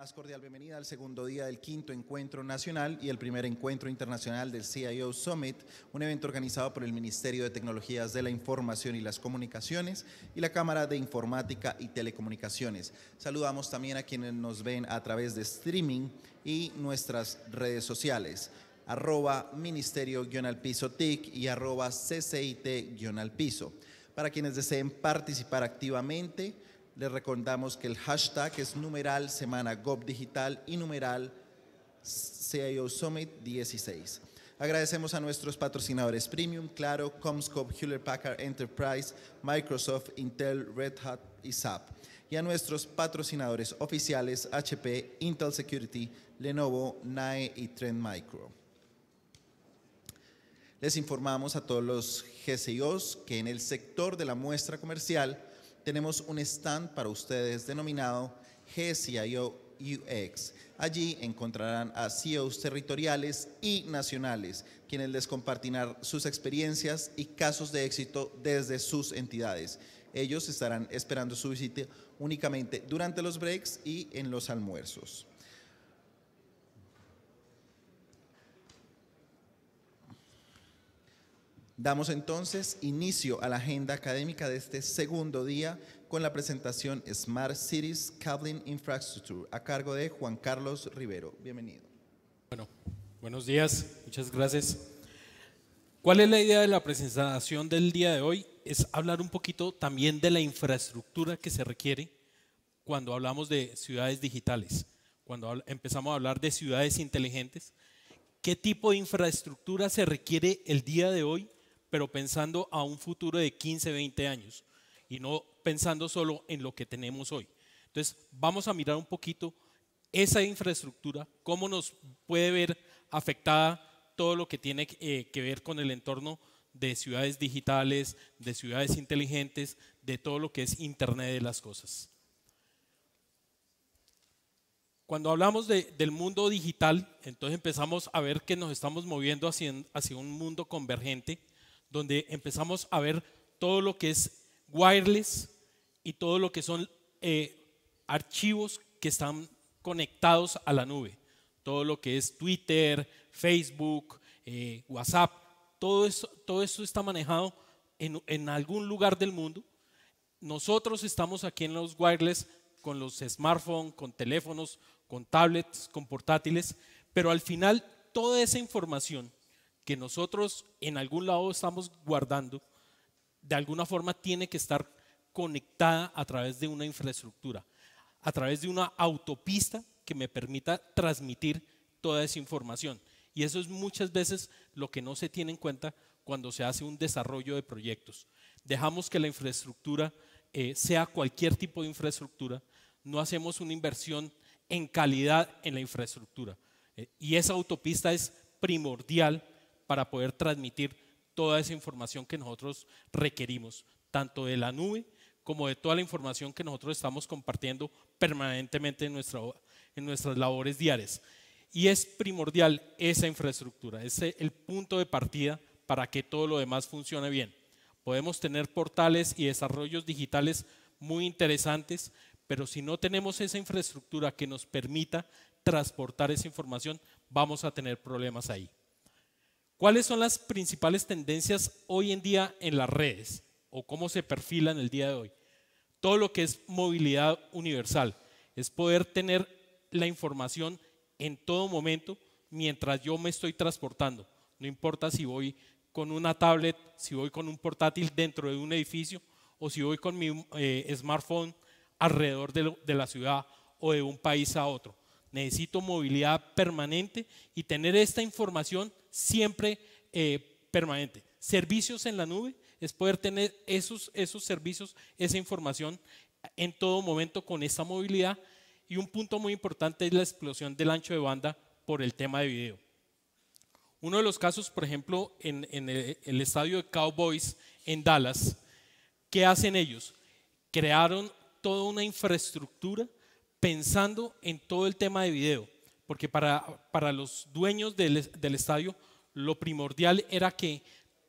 más cordial bienvenida al segundo día del quinto encuentro nacional y el primer encuentro internacional del CIO Summit, un evento organizado por el Ministerio de Tecnologías de la Información y las Comunicaciones y la Cámara de Informática y Telecomunicaciones. Saludamos también a quienes nos ven a través de streaming y nuestras redes sociales arroba ministerio TIC y arroba CCIT-piso. Para quienes deseen participar activamente, les recordamos que el hashtag es numeral semana GOP digital y numeral CIO Summit 16. Agradecemos a nuestros patrocinadores Premium, Claro, Comscope, Hewlett Packard Enterprise, Microsoft, Intel, Red Hat y SAP. Y a nuestros patrocinadores oficiales HP, Intel Security, Lenovo, NAE y Trend Micro. Les informamos a todos los GCIOs que en el sector de la muestra comercial tenemos un stand para ustedes denominado GCIO UX. Allí encontrarán a CEOs territoriales y nacionales, quienes les compartirán sus experiencias y casos de éxito desde sus entidades. Ellos estarán esperando su visita únicamente durante los breaks y en los almuerzos. Damos entonces inicio a la agenda académica de este segundo día con la presentación Smart Cities Cabling Infrastructure a cargo de Juan Carlos Rivero. Bienvenido. Bueno, buenos días, muchas gracias. ¿Cuál es la idea de la presentación del día de hoy? Es hablar un poquito también de la infraestructura que se requiere cuando hablamos de ciudades digitales, cuando empezamos a hablar de ciudades inteligentes. ¿Qué tipo de infraestructura se requiere el día de hoy pero pensando a un futuro de 15, 20 años y no pensando solo en lo que tenemos hoy. Entonces, vamos a mirar un poquito esa infraestructura, cómo nos puede ver afectada todo lo que tiene eh, que ver con el entorno de ciudades digitales, de ciudades inteligentes, de todo lo que es Internet de las Cosas. Cuando hablamos de, del mundo digital, entonces empezamos a ver que nos estamos moviendo hacia, hacia un mundo convergente donde empezamos a ver todo lo que es wireless y todo lo que son eh, archivos que están conectados a la nube. Todo lo que es Twitter, Facebook, eh, WhatsApp, todo eso, todo eso está manejado en, en algún lugar del mundo. Nosotros estamos aquí en los wireless con los smartphones, con teléfonos, con tablets, con portátiles, pero al final toda esa información que nosotros en algún lado estamos guardando, de alguna forma tiene que estar conectada a través de una infraestructura, a través de una autopista que me permita transmitir toda esa información. Y eso es muchas veces lo que no se tiene en cuenta cuando se hace un desarrollo de proyectos. Dejamos que la infraestructura eh, sea cualquier tipo de infraestructura, no hacemos una inversión en calidad en la infraestructura. Eh, y esa autopista es primordial para poder transmitir toda esa información que nosotros requerimos, tanto de la nube como de toda la información que nosotros estamos compartiendo permanentemente en, nuestra, en nuestras labores diarias. Y es primordial esa infraestructura, es el punto de partida para que todo lo demás funcione bien. Podemos tener portales y desarrollos digitales muy interesantes, pero si no tenemos esa infraestructura que nos permita transportar esa información, vamos a tener problemas ahí. ¿Cuáles son las principales tendencias hoy en día en las redes o cómo se perfilan el día de hoy? Todo lo que es movilidad universal es poder tener la información en todo momento mientras yo me estoy transportando. No importa si voy con una tablet, si voy con un portátil dentro de un edificio o si voy con mi eh, smartphone alrededor de la ciudad o de un país a otro. Necesito movilidad permanente y tener esta información siempre eh, permanente. Servicios en la nube es poder tener esos, servicios, esa información en todo momento con esa movilidad. Y un punto muy importante es la explosión del ancho de banda por el tema de video. Uno de los casos, por ejemplo, en, el, el, estadio de Cowboys en Dallas, ¿qué hacen ellos? Crearon toda una infraestructura pensando en todo el tema de video porque para, los dueños del, estadio lo primordial era que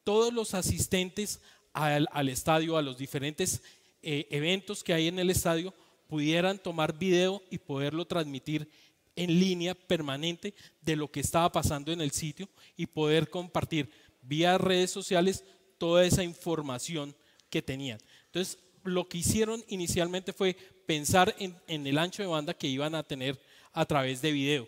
todos los asistentes al, estadio, a los diferentes eh, eventos que hay en el estadio, pudieran tomar video y poderlo transmitir en línea permanente de lo que estaba pasando en el sitio y poder compartir vía redes sociales toda esa información que tenían. Entonces, lo que hicieron inicialmente fue pensar en, en el ancho de banda que iban a tener a través de video.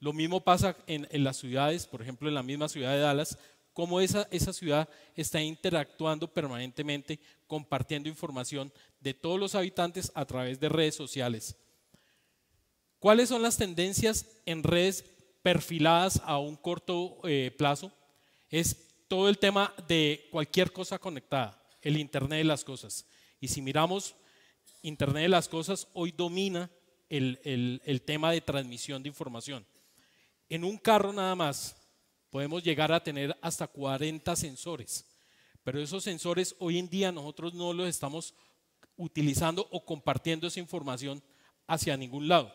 Lo mismo pasa en, las ciudades, por ejemplo, en la misma ciudad de Dallas, cómo esa, esa ciudad está interactuando permanentemente, compartiendo información de todos los habitantes a través de redes sociales. ¿Cuáles son las tendencias en redes perfiladas a un corto eh, plazo? Es todo el tema de cualquier cosa conectada, el Internet de las Cosas. Y si miramos, Internet de las Cosas hoy domina el, tema de transmisión de información. En un carro nada más podemos llegar a tener hasta 40 sensores, pero esos sensores hoy en día nosotros no los estamos utilizando o compartiendo esa información hacia ningún lado.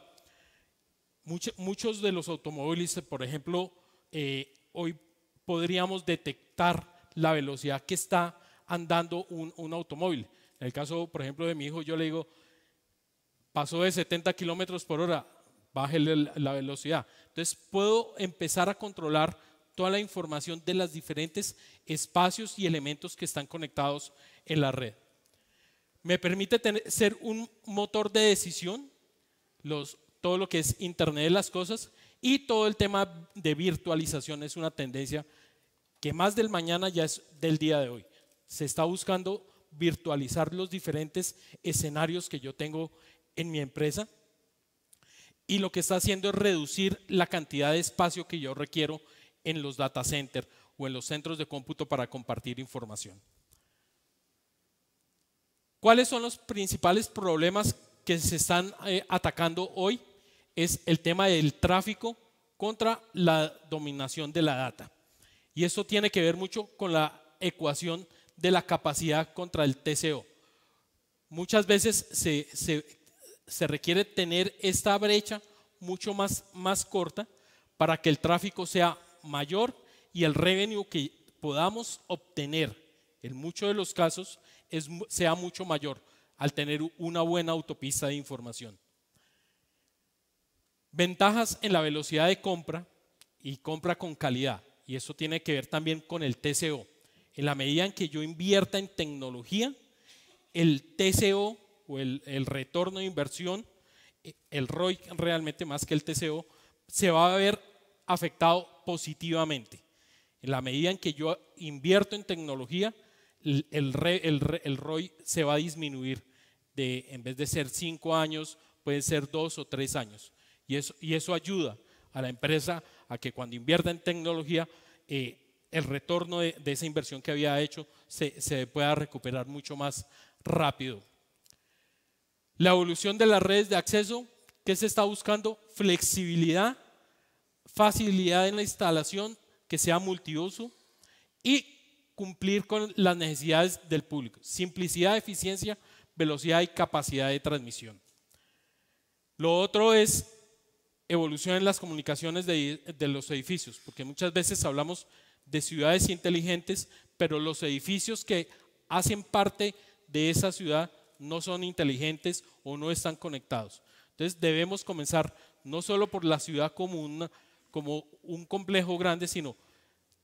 muchos de los automóviles, por ejemplo, eh, hoy podríamos detectar la velocidad que está andando un, automóvil. En el caso, por ejemplo, de mi hijo, yo le digo, pasó de 70 kilómetros por hora, bájele la velocidad. Entonces puedo empezar a controlar toda la información de los diferentes espacios y elementos que están conectados en la red. Me permite ser un motor de decisión, todo lo que es Internet de las Cosas y todo el tema de virtualización es una tendencia que más del mañana ya es del día de hoy. Se está buscando virtualizar los diferentes escenarios que yo tengo en mi empresa y lo que está haciendo es reducir la cantidad de espacio que yo requiero en los data centers o en los centros de cómputo para compartir información. ¿Cuáles son los principales problemas que se están eh, atacando hoy? Es el tema del tráfico contra la dominación de la data. Y eso tiene que ver mucho con la ecuación de la capacidad contra el TCO. Muchas veces se, se se requiere tener esta brecha mucho más, más corta para que el tráfico sea mayor y el revenue que podamos obtener en muchos de los casos sea mucho mayor al tener una buena autopista de información. Ventajas en la velocidad de compra y compra con calidad. Y eso tiene que ver también con el TCO. En la medida en que yo invierta en tecnología, el TCO el, retorno de inversión, eh, el ROI realmente más que el TCO, se va a ver afectado positivamente. En la medida en que yo invierto en tecnología, el, ROI se va a disminuir. De, en vez de ser cinco años, puede ser dos o tres años. Y eso, ayuda a la empresa a que cuando invierta en tecnología, eh, el retorno de, esa inversión que había hecho se pueda recuperar mucho más rápido. La evolución de las redes de acceso, que se está buscando? Flexibilidad, facilidad en la instalación, que sea multiuso y cumplir con las necesidades del público. Simplicidad, eficiencia, velocidad y capacidad de transmisión. Lo otro es evolución en las comunicaciones de, de, los edificios, porque muchas veces hablamos de ciudades inteligentes, pero los edificios que hacen parte de esa ciudad no son inteligentes o no están conectados. Entonces debemos comenzar no solo por la ciudad común, como un complejo grande, sino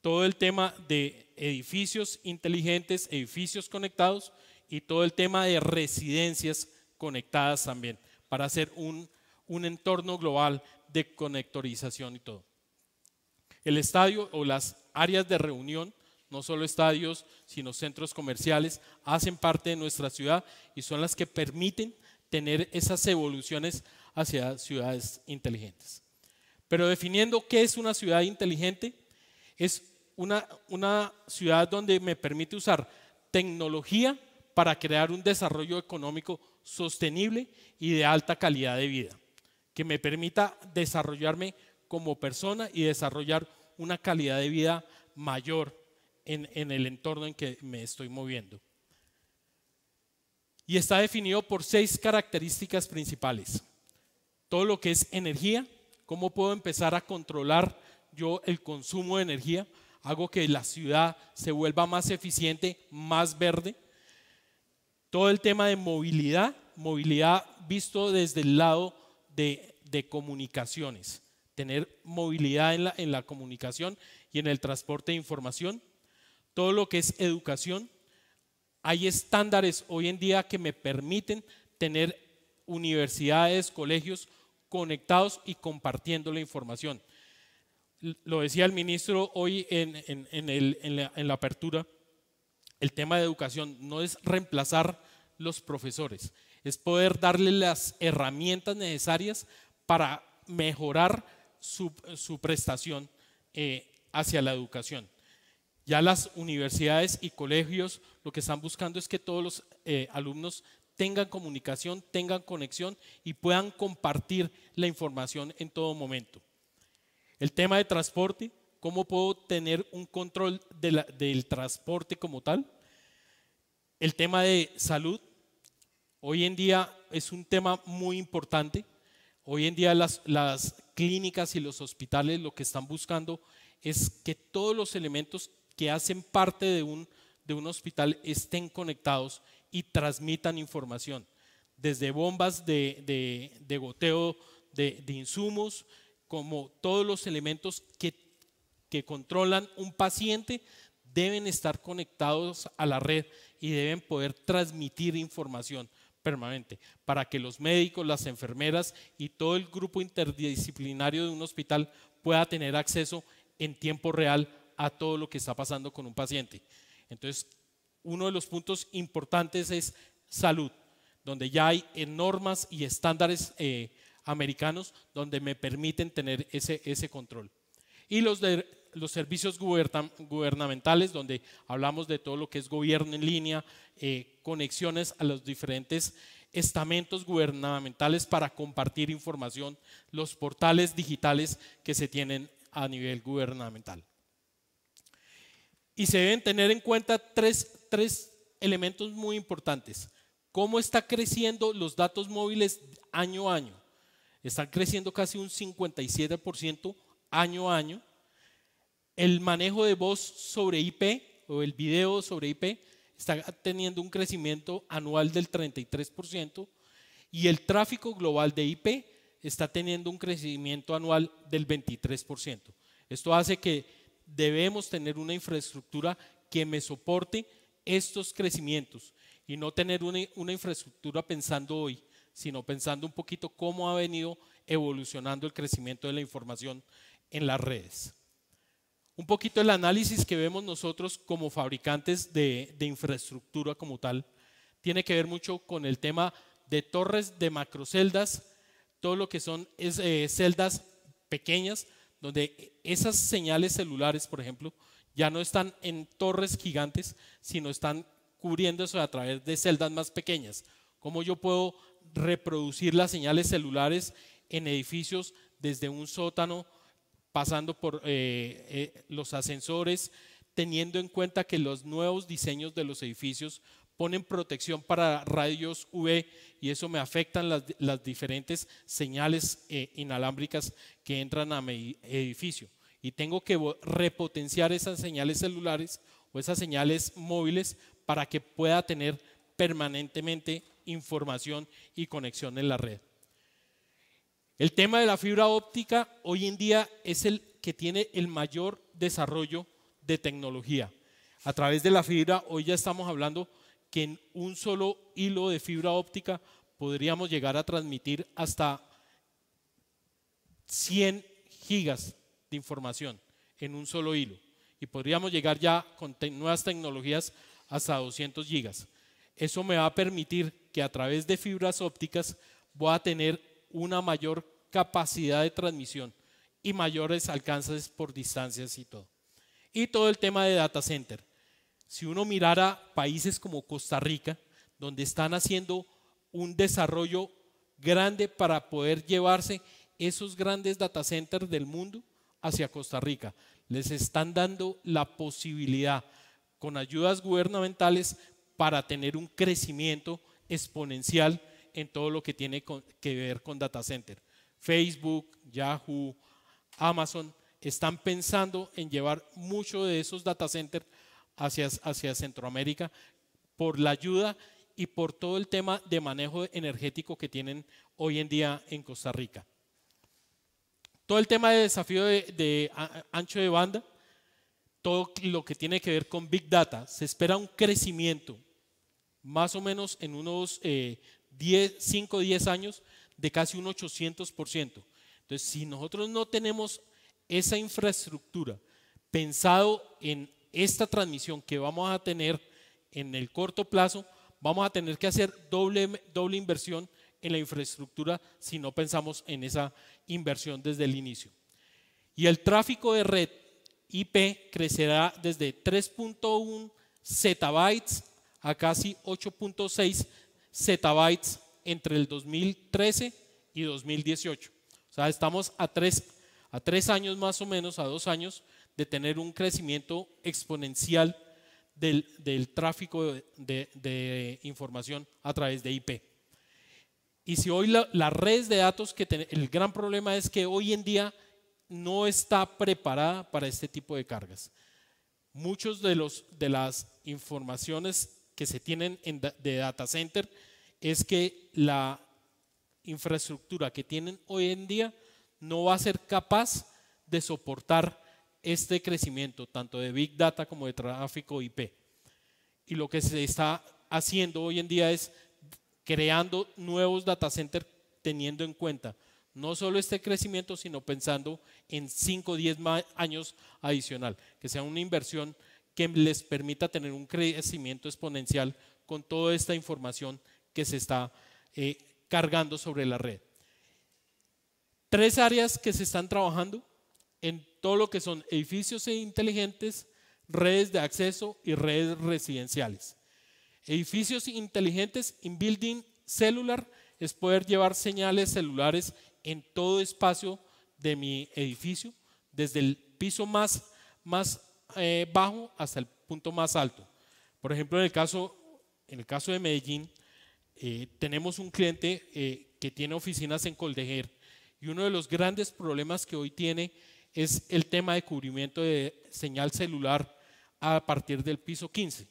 todo el tema de edificios inteligentes, edificios conectados y todo el tema de residencias conectadas también, para hacer un, un entorno global de conectorización y todo. El estadio o las áreas de reunión no solo estadios, sino centros comerciales, hacen parte de nuestra ciudad y son las que permiten tener esas evoluciones hacia ciudades inteligentes. Pero definiendo qué es una ciudad inteligente, es una, ciudad donde me permite usar tecnología para crear un desarrollo económico sostenible y de alta calidad de vida, que me permita desarrollarme como persona y desarrollar una calidad de vida mayor en, el entorno en que me estoy moviendo. Y está definido por seis características principales. Todo lo que es energía, cómo puedo empezar a controlar yo el consumo de energía, hago que la ciudad se vuelva más eficiente, más verde. Todo el tema de movilidad, movilidad visto desde el lado de, comunicaciones, tener movilidad en la comunicación y en el transporte de información todo lo que es educación. Hay estándares hoy en día que me permiten tener universidades, colegios conectados y compartiendo la información. Lo decía el ministro hoy en, la, apertura, el tema de educación no es reemplazar los profesores, es poder darle las herramientas necesarias para mejorar su, prestación eh, hacia la educación. Ya las universidades y colegios lo que están buscando es que todos los eh, alumnos tengan comunicación, tengan conexión y puedan compartir la información en todo momento. El tema de transporte, cómo puedo tener un control del transporte como tal. El tema de salud, hoy en día es un tema muy importante. Hoy en día las, las clínicas y los hospitales lo que están buscando es que todos los elementos que hacen parte de un, de un hospital estén conectados y transmitan información, desde bombas de, goteo de, insumos, como todos los elementos que, que controlan un paciente, deben estar conectados a la red y deben poder transmitir información permanente para que los médicos, las enfermeras y todo el grupo interdisciplinario de un hospital pueda tener acceso en tiempo real a todo lo que está pasando con un paciente. Entonces, uno de los puntos importantes es salud, donde ya hay normas y estándares eh, americanos donde me permiten tener ese, ese control. Y los, los servicios gubernamentales, donde hablamos de todo lo que es gobierno en línea, eh, conexiones a los diferentes estamentos gubernamentales para compartir información, los portales digitales que se tienen a nivel gubernamental. Y se deben tener en cuenta tres, tres elementos muy importantes. ¿Cómo está creciendo los datos móviles año a año? Están creciendo casi un 57% año a año. El manejo de voz sobre IP o el video sobre IP está teniendo un crecimiento anual del 33% y el tráfico global de IP está teniendo un crecimiento anual del 23%. Esto hace que debemos tener una infraestructura que me soporte estos crecimientos y no tener una, infraestructura pensando hoy, sino pensando un poquito cómo ha venido evolucionando el crecimiento de la información en las redes. Un poquito el análisis que vemos nosotros como fabricantes de, infraestructura como tal tiene que ver mucho con el tema de torres de macroceldas, todo lo que son eh, celdas pequeñas donde esas señales celulares, por ejemplo, ya no están en torres gigantes, sino están cubriendo eso a través de celdas más pequeñas. ¿Cómo yo puedo reproducir las señales celulares en edificios desde un sótano, pasando por eh, eh, los ascensores, teniendo en cuenta que los nuevos diseños de los edificios ponen protección para radios UV y eso me afectan las, las diferentes señales eh, inalámbricas que entran a mi edificio. Y tengo que repotenciar esas señales celulares o esas señales móviles para que pueda tener permanentemente información y conexión en la red. El tema de la fibra óptica hoy en día es el que tiene el mayor desarrollo de tecnología. A través de la fibra hoy ya estamos hablando que en un solo hilo de fibra óptica podríamos llegar a transmitir hasta 100 gigas de información en un solo hilo. Y podríamos llegar ya con nuevas tecnologías hasta 200 gigas. Eso me va a permitir que a través de fibras ópticas voy a tener una mayor capacidad de transmisión y mayores alcances por distancias y todo. Y todo el tema de data center. Si uno mirara países como Costa Rica, donde están haciendo un desarrollo grande para poder llevarse esos grandes data centers del mundo hacia Costa Rica. Les están dando la posibilidad con ayudas gubernamentales para tener un crecimiento exponencial en todo lo que tiene que ver con data center. Facebook, Yahoo, Amazon están pensando en llevar mucho de esos data centers hacia, hacia Centroamérica por la ayuda y por todo el tema de manejo energético que tienen hoy en día en Costa Rica. Todo el tema de desafío de, ancho de banda, todo lo que tiene que ver con Big Data, se espera un crecimiento más o menos en unos 5 o 10 años de casi un 800%. Entonces, si nosotros no tenemos esa infraestructura pensado en esta transmisión que vamos a tener en el corto plazo, vamos a tener que hacer doble, doble inversión en la infraestructura si no pensamos en esa inversión desde el inicio. Y el tráfico de red IP crecerá desde 3.1 zettabytes a casi 8.6 zettabytes entre el 2013 y 2018. O sea, estamos a a tres años más o menos, a dos años, de tener un crecimiento exponencial del, tráfico de, información a través de IP. Y si hoy las la redes de datos, que el gran problema es que hoy en día no está preparada para este tipo de cargas. Muchos de, los, de las informaciones que se tienen en, de data center es que la infraestructura que tienen hoy en día no va a ser capaz de soportar este crecimiento, tanto de Big Data como de tráfico IP. Y lo que se está haciendo hoy en día es creando nuevos data centers teniendo en cuenta no solo este crecimiento, sino pensando en 5 o 10 años adicional, que sea una inversión que les permita tener un crecimiento exponencial con toda esta información que se está eh, cargando sobre la red. Tres áreas que se están trabajando en todo lo que son edificios e inteligentes, redes de acceso y redes residenciales. Edificios inteligentes in building celular, es poder llevar señales celulares en todo espacio de mi edificio, desde el piso más, más eh, bajo hasta el punto más alto. Por ejemplo, en el caso, en el caso de Medellín, eh, tenemos un cliente eh, que tiene oficinas en Coldejer y uno de los grandes problemas que hoy tiene es el tema de cubrimiento de señal celular a partir del piso 15,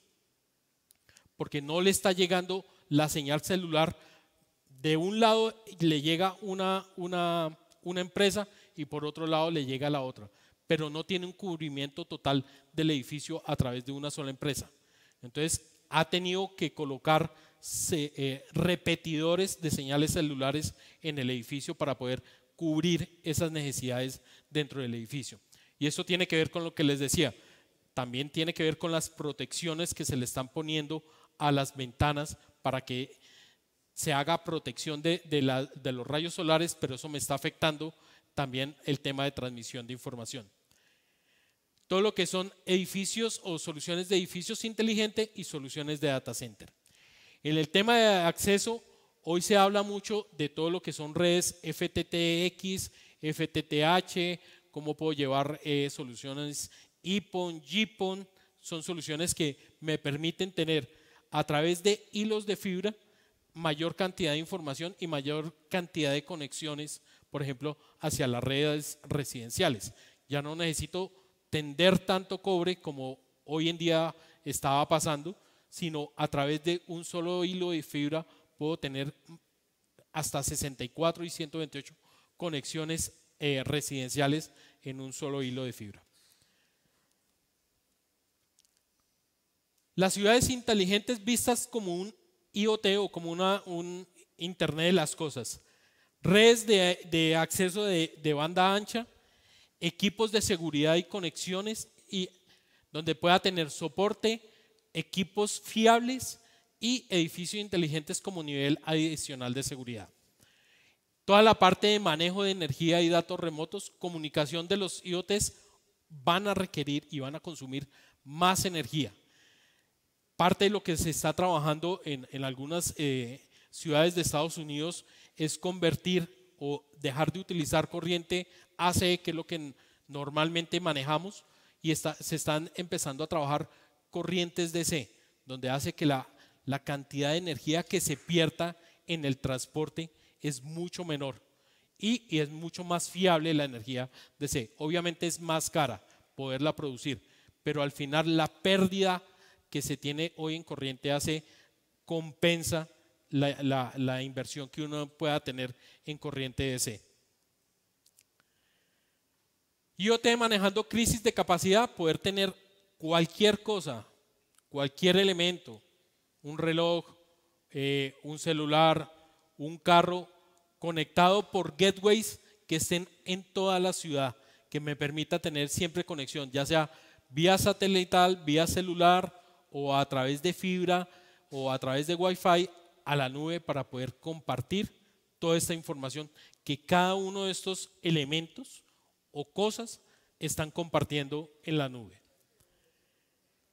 porque no le está llegando la señal celular. De un lado le llega una, empresa y por otro lado le llega la otra, pero no tiene un cubrimiento total del edificio a través de una sola empresa. Entonces ha tenido que colocar eh, repetidores de señales celulares en el edificio para poder cubrir esas necesidades dentro del edificio. Y eso tiene que ver con lo que les decía. También tiene que ver con las protecciones que se le están poniendo a las ventanas para que se haga protección de, de, los rayos solares, pero eso me está afectando también el tema de transmisión de información. Todo lo que son edificios o soluciones de edificios inteligentes y soluciones de data center. En el tema de acceso, hoy se habla mucho de todo lo que son redes FTTX, FTTH, cómo puedo llevar eh, soluciones IPON, JIPON, son soluciones que me permiten tener a través de hilos de fibra mayor cantidad de información y mayor cantidad de conexiones, por ejemplo, hacia las redes residenciales. Ya no necesito tender tanto cobre como hoy en día estaba pasando, sino a través de un solo hilo de fibra puedo tener hasta 64 y 128 conexiones eh, residenciales en un solo hilo de fibra. Las ciudades inteligentes vistas como un IoT o como una, un Internet de las Cosas, redes de, acceso de, de, banda ancha, equipos de seguridad y conexiones y donde pueda tener soporte, equipos fiables y edificios inteligentes como nivel adicional de seguridad. Toda la parte de manejo de energía y datos remotos, comunicación de los IoTs van a requerir y van a consumir más energía. Parte de lo que se está trabajando en, algunas eh, ciudades de Estados Unidos es convertir o dejar de utilizar corriente AC, e, que es lo que normalmente manejamos, y se están empezando a trabajar corrientes DC, donde hace que la cantidad de energía que se pierda en el transporte es mucho menor y, es mucho más fiable la energía de C. Obviamente es más cara poderla producir, pero al final la pérdida que se tiene hoy en corriente AC compensa la, inversión que uno pueda tener en corriente DC. te manejando crisis de capacidad, poder tener cualquier cosa, cualquier elemento, un reloj, eh, un celular, un carro conectado por gateways que estén en toda la ciudad, que me permita tener siempre conexión, ya sea vía satelital, vía celular o a través de fibra o a través de Wi-Fi a la nube para poder compartir toda esta información que cada uno de estos elementos o cosas están compartiendo en la nube.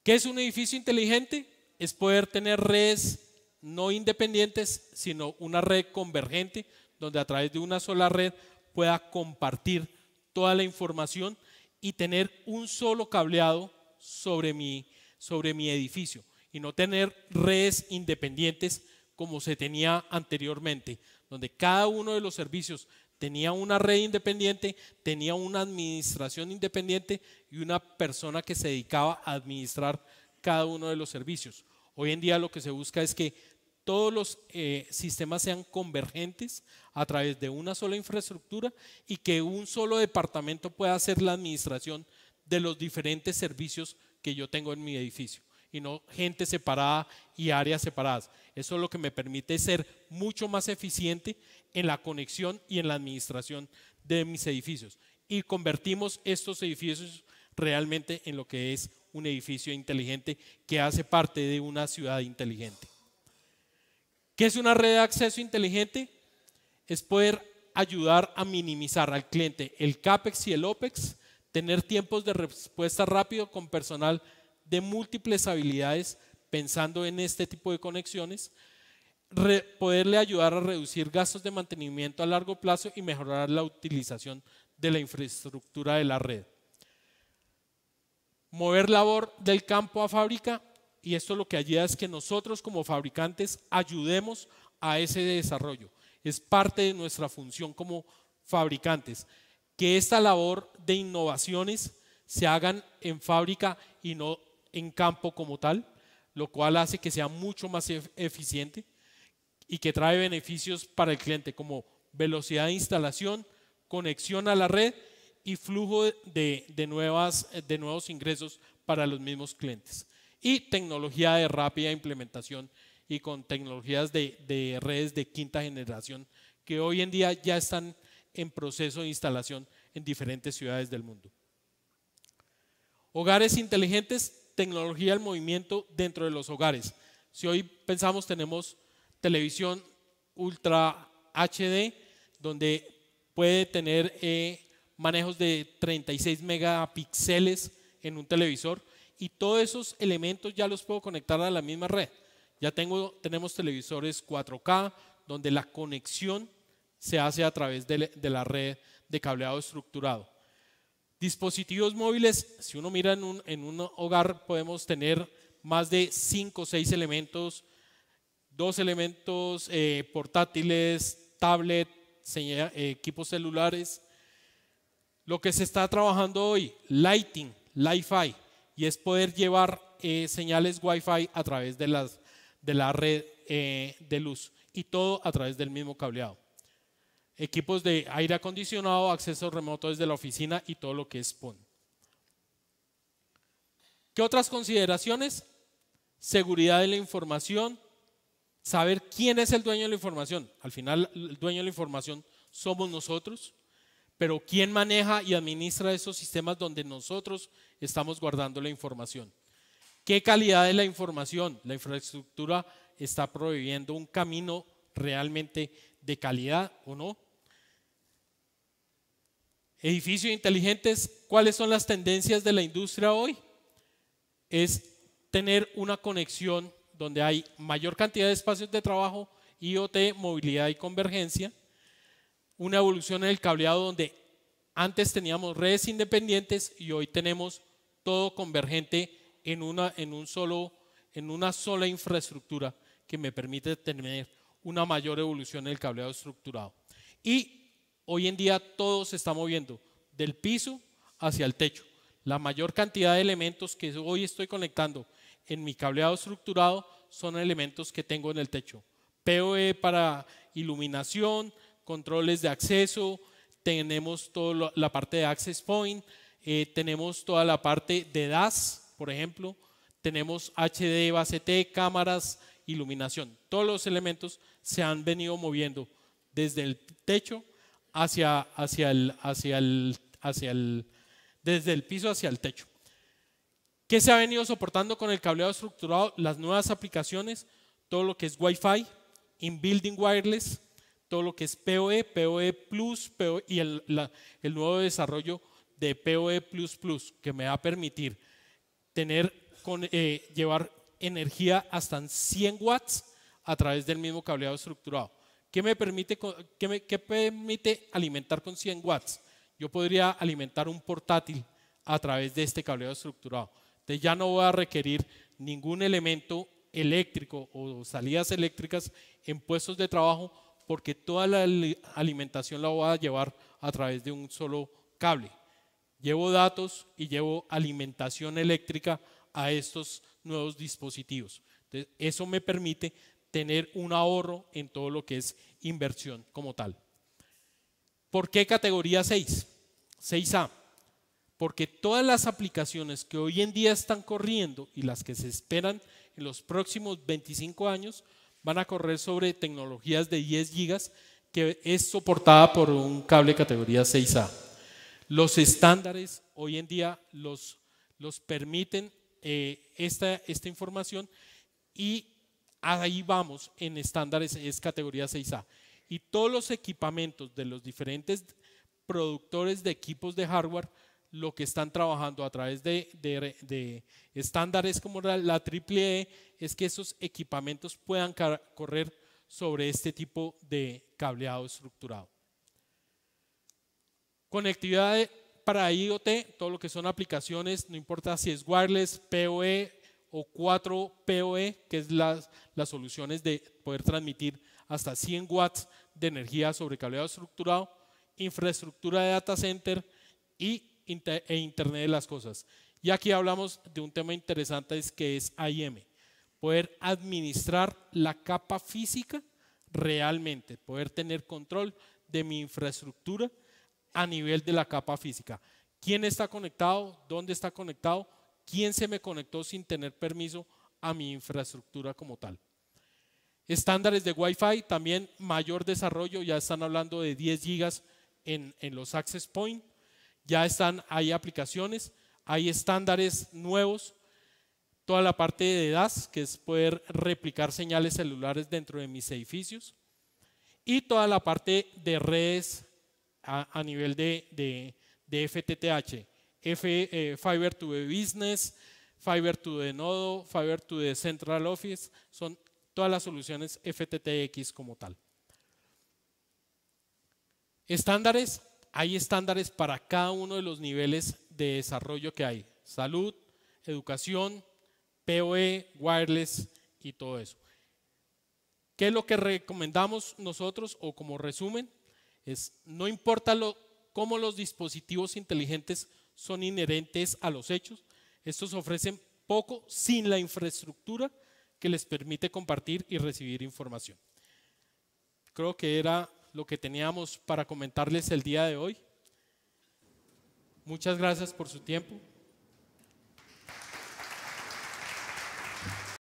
¿Qué es un edificio inteligente? Es poder tener redes no independientes, sino una red convergente donde a través de una sola red pueda compartir toda la información y tener un solo cableado sobre mi, sobre mi edificio y no tener redes independientes como se tenía anteriormente, donde cada uno de los servicios tenía una red independiente, tenía una administración independiente y una persona que se dedicaba a administrar cada uno de los servicios. Hoy en día lo que se busca es que todos los eh, sistemas sean convergentes a través de una sola infraestructura y que un solo departamento pueda hacer la administración de los diferentes servicios que yo tengo en mi edificio y no gente separada y áreas separadas. Eso es lo que me permite ser mucho más eficiente en la conexión y en la administración de mis edificios. Y convertimos estos edificios realmente en lo que es un edificio inteligente que hace parte de una ciudad inteligente. ¿Qué es una red de acceso inteligente? Es poder ayudar a minimizar al cliente el CAPEX y el OPEX, tener tiempos de respuesta rápido con personal de múltiples habilidades pensando en este tipo de conexiones, poderle ayudar a reducir gastos de mantenimiento a largo plazo y mejorar la utilización de la infraestructura de la red. Mover labor del campo a fábrica y esto lo que ayuda es que nosotros como fabricantes ayudemos a ese desarrollo. Es parte de nuestra función como fabricantes, que esta labor de innovaciones se hagan en fábrica y no en campo como tal, lo cual hace que sea mucho más eficiente y que trae beneficios para el cliente como velocidad de instalación, conexión a la red y flujo de, de, nuevas, de nuevos ingresos para los mismos clientes y tecnología de rápida implementación y con tecnologías de, redes de quinta generación que hoy en día ya están en proceso de instalación en diferentes ciudades del mundo. Hogares inteligentes, tecnología del movimiento dentro de los hogares. Si hoy pensamos tenemos televisión ultra HD, donde puede tener eh, manejos de 36 megapíxeles en un televisor, y todos esos elementos ya los puedo conectar a la misma red. Ya tengo, tenemos televisores 4K donde la conexión se hace a través de, la red de cableado estructurado. Dispositivos móviles, si uno mira en un, en un hogar podemos tener más de 5 o 6 elementos, dos elementos eh, portátiles, tablet, eh, equipos celulares. Lo que se está trabajando hoy, lighting, wi fi y es poder llevar eh, señales Wi-Fi a través de, de la red eh, de luz y todo a través del mismo cableado. Equipos de aire acondicionado, acceso remoto desde la oficina y todo lo que es PON. ¿Qué otras consideraciones? Seguridad de la información, saber quién es el dueño de la información. Al final, el dueño de la información somos nosotros. Pero ¿quién maneja y administra esos sistemas donde nosotros estamos guardando la información? ¿Qué calidad de la información? La infraestructura está prohibiendo un camino realmente de calidad o no. Edificios inteligentes, ¿cuáles son las tendencias de la industria hoy? Es tener una conexión donde hay mayor cantidad de espacios de trabajo, IoT, movilidad y convergencia una evolución en el cableado donde antes teníamos redes independientes y hoy tenemos todo convergente en una, en un solo, en una sola infraestructura que me permite tener una mayor evolución en el cableado estructurado. Y hoy en día todo se está moviendo del piso hacia el techo. La mayor cantidad de elementos que hoy estoy conectando en mi cableado estructurado son elementos que tengo en el techo. POE para iluminación, controles de acceso, tenemos toda la parte de Access Point, eh, tenemos toda la parte de DAS, por ejemplo, tenemos HD, base cámaras, iluminación. Todos los elementos se han venido moviendo desde el techo hacia, hacia el, hacia el, hacia el, desde el piso hacia el techo. ¿Qué se ha venido soportando con el cableado estructurado? Las nuevas aplicaciones, todo lo que es Wi-Fi, in-building wireless, todo lo que es POE, POE Plus e, y el, nuevo desarrollo de POE que me va a permitir tener eh, llevar energía hasta 100 watts a través del mismo cableado estructurado. ¿Qué me permite, permite alimentar con 100 watts? Yo podría alimentar un portátil a través de este cableado estructurado. Entonces ya no voy a requerir ningún elemento eléctrico o salidas eléctricas en puestos de trabajo porque toda la alimentación la voy a llevar a través de un solo cable. Llevo datos y llevo alimentación eléctrica a estos nuevos dispositivos. Entonces, eso me permite tener un ahorro en todo lo que es inversión como tal. ¿Por qué categoría 6? 6A. Porque todas las aplicaciones que hoy en día están corriendo y las que se esperan en los próximos 25 años van a correr sobre tecnologías de 10 gigas que es soportada por un cable categoría 6A. Los estándares hoy en día los, permiten eh, esta, esta información y ahí vamos en estándares, es categoría 6A. Y todos los equipamientos de los diferentes productores de equipos de hardware lo que están trabajando a través de, estándares como la, triple E, es que esos equipamientos puedan correr sobre este tipo de cableado estructurado. Conectividad para IoT, todo lo que son aplicaciones, no importa si es wireless, PoE o 4PoE, e, que es las, las soluciones de poder transmitir hasta 100 watts de energía sobre cableado estructurado, infraestructura de data center y e Internet de las Cosas. Y aquí hablamos de un tema interesante es que es IM, poder administrar la capa física realmente, poder tener control de mi infraestructura a nivel de la capa física. ¿Quién está conectado? ¿Dónde está conectado? ¿Quién se me conectó sin tener permiso a mi infraestructura como tal? Estándares de Wi-Fi, también mayor desarrollo, ya están hablando de 10 gigas en, en los access point. Ya están, hay aplicaciones, hay estándares nuevos, toda la parte de DAS, que es poder replicar señales celulares dentro de mis edificios, y toda la parte de redes a, nivel de, FTTH, eh, Fiber to Business, Fiber to the Nodo, Fiber to the Central Office, son todas las soluciones FTTX como tal. Estándares, hay estándares para cada uno de los niveles de desarrollo que hay. Salud, educación, POE, wireless y todo eso. ¿Qué es lo que recomendamos nosotros o como resumen? Es no importa lo, cómo los dispositivos inteligentes son inherentes a los hechos, estos ofrecen poco sin la infraestructura que les permite compartir y recibir información. Creo que era lo que teníamos para comentarles el día de hoy. Muchas gracias por su tiempo.